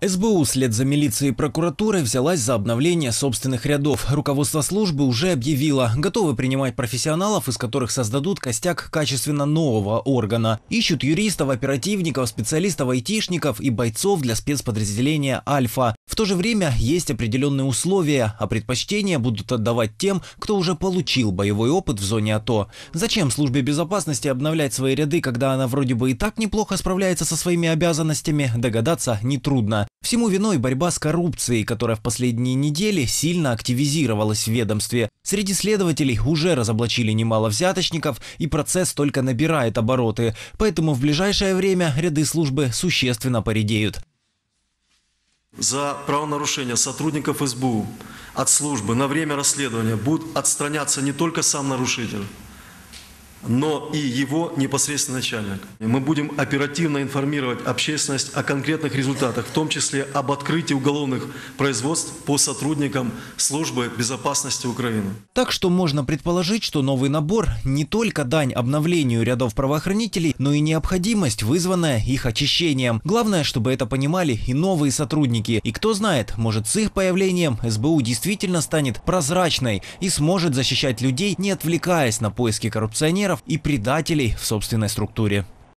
СБУ вслед за милицией и прокуратурой взялась за обновление собственных рядов. Руководство службы уже объявило, готовы принимать профессионалов, из которых создадут костяк качественно нового органа. Ищут юристов, оперативников, специалистов, айтишников и бойцов для спецподразделения «Альфа». В то же время есть определенные условия, а предпочтения будут отдавать тем, кто уже получил боевой опыт в зоне АТО. Зачем службе безопасности обновлять свои ряды, когда она вроде бы и так неплохо справляется со своими обязанностями, догадаться нетрудно. Всему виной борьба с коррупцией, которая в последние недели сильно активизировалась в ведомстве. Среди следователей уже разоблачили немало взяточников, и процесс только набирает обороты, поэтому в ближайшее время ряды службы существенно поредеют. За правонарушение сотрудников СБУ от службы на время расследования будут отстраняться не только сам нарушитель, но и его непосредственный начальник. Мы будем оперативно информировать общественность о конкретных результатах, в том числе об открытии уголовных производств по сотрудникам службы безопасности Украины. Так что можно предположить, что новый набор не только дань обновлению рядов правоохранителей, но и необходимость, вызванная их очищением. Главное, чтобы это понимали и новые сотрудники. И кто знает, может с их появлением СБУ действительно станет прозрачной и сможет защищать людей, не отвлекаясь на поиски коррупционеров коррупционеров и предателей в собственной структуре.